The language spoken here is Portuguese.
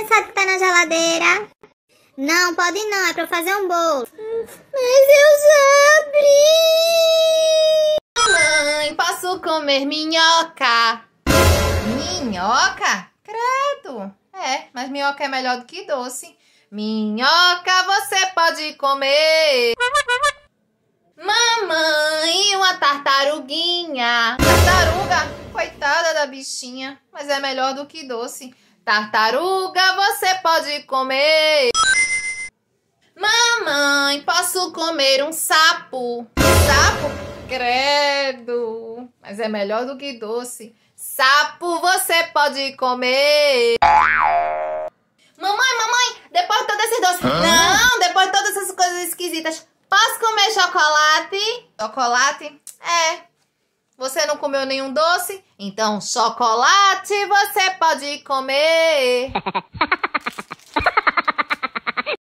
Pensar que tá na geladeira? Não, pode não, é pra fazer um bolo. Mas eu já abri! Mãe, posso comer minhoca? Minhoca? Credo! É, mas minhoca é melhor do que doce. Minhoca você pode comer! Mamãe, uma tartaruguinha! Tartaruga? Coitada da bichinha, mas é melhor do que doce. Tartaruga, você pode comer. Mamãe, posso comer um sapo? Sapo? Credo. Mas é melhor do que doce. Sapo, você pode comer. Mamãe, mamãe, depois de todos esses doces. Não, depois de todas essas coisas esquisitas. Posso comer chocolate? Chocolate? É, você não comeu nenhum doce? Então chocolate você pode comer.